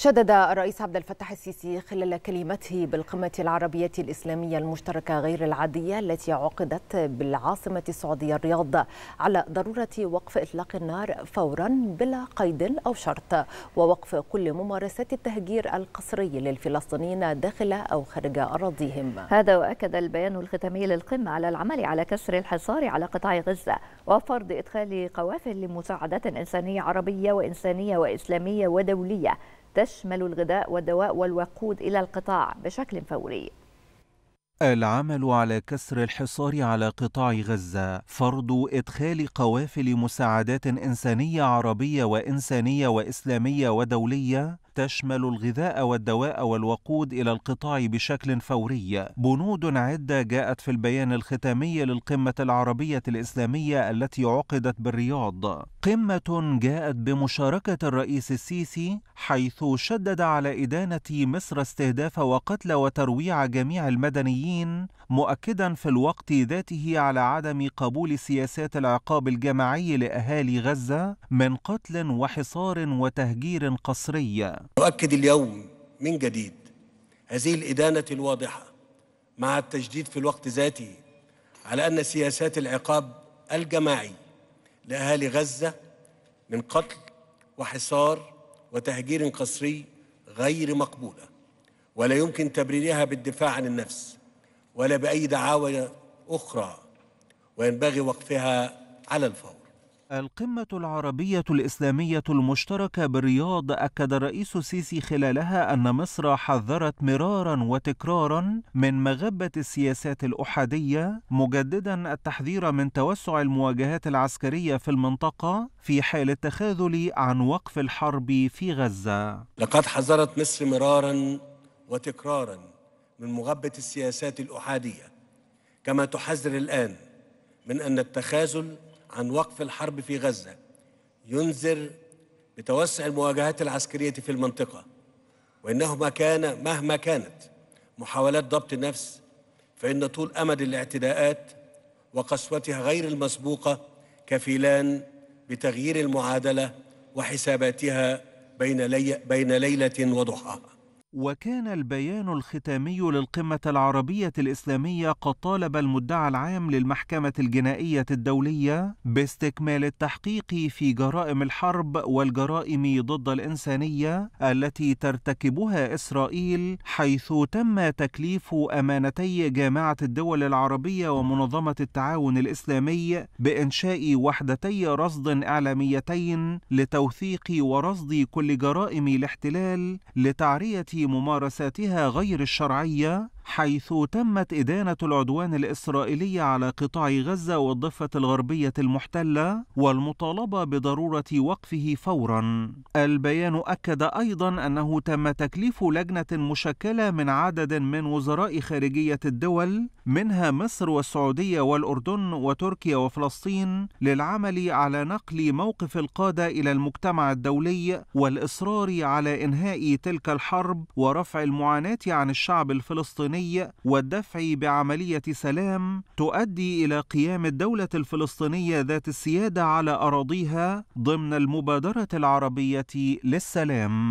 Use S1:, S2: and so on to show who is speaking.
S1: شدد الرئيس عبد الفتاح السيسي خلال كلمته بالقمة العربية الإسلامية المشتركة غير العادية التي عقدت بالعاصمة السعودية الرياض على ضرورة وقف إطلاق النار فورا بلا قيد أو شرط ووقف كل ممارسات التهجير القسري للفلسطينيين داخل أو خارج أراضيهم هذا وأكد البيان الختامي للقمة على العمل على كسر الحصار على قطاع غزة وفرض إدخال قوافل لمساعدات إنسانية عربية وإنسانية وإسلامية ودولية تشمل الغذاء والدواء والوقود إلى القطاع بشكل فوري العمل على كسر الحصار على قطاع غزة فرض إدخال قوافل مساعدات إنسانية عربية وإنسانية وإسلامية ودولية تشمل الغذاء والدواء والوقود إلى القطاع بشكل فوري. بنود عدة جاءت في البيان الختامي للقمة العربية الإسلامية التي عقدت بالرياض. قمة جاءت بمشاركة الرئيس السيسي حيث شدد على إدانة مصر استهداف وقتل وترويع جميع المدنيين مؤكدا في الوقت ذاته على عدم قبول سياسات العقاب الجماعي لأهالي غزة من قتل وحصار وتهجير قسري
S2: نؤكد اليوم من جديد هذه الإدانة الواضحة مع التجديد في الوقت ذاته على أن سياسات العقاب الجماعي لأهالي غزة من قتل وحصار وتهجير قسري غير مقبولة ولا يمكن تبريرها بالدفاع عن النفس ولا بأي دعاوى أخرى وينبغي وقفها على الفور
S1: القمة العربية الإسلامية المشتركة بالرياض أكد الرئيس السيسي خلالها أن مصر حذرت مرارا وتكرارا من مغبة السياسات الأحادية مجددا التحذير من توسع المواجهات العسكرية في المنطقة في حال التخاذل عن وقف الحرب في غزة
S2: لقد حذرت مصر مرارا وتكرارا من مغبة السياسات الأحادية كما تحذر الآن من أن التخاذل عن وقف الحرب في غزة ينذر بتوسع المواجهات العسكرية في المنطقة وإنهما كان مهما كانت محاولات ضبط النفس فإن طول أمد الاعتداءات وقسوتها غير المسبوقة كفيلان بتغيير المعادلة وحساباتها بين, لي بين ليلة وضحاها
S1: وكان البيان الختامي للقمة العربية الإسلامية قد طالب المدعى العام للمحكمة الجنائية الدولية باستكمال التحقيق في جرائم الحرب والجرائم ضد الإنسانية التي ترتكبها إسرائيل حيث تم تكليف أمانتي جامعة الدول العربية ومنظمة التعاون الإسلامي بإنشاء وحدتي رصد إعلاميتين لتوثيق ورصد كل جرائم الاحتلال لتعرية ممارساتها غير الشرعية حيث تمت إدانة العدوان الإسرائيلي على قطاع غزة والضفة الغربية المحتلة والمطالبة بضرورة وقفه فورا البيان أكد أيضا أنه تم تكليف لجنة مشكلة من عدد من وزراء خارجية الدول منها مصر والسعودية والأردن وتركيا وفلسطين للعمل على نقل موقف القادة إلى المجتمع الدولي والإصرار على إنهاء تلك الحرب ورفع المعاناة عن الشعب الفلسطيني الإنساني والدفع بعملية سلام تؤدي إلى قيام الدولة الفلسطينية ذات السيادة على أراضيها ضمن المبادرة العربية للسلام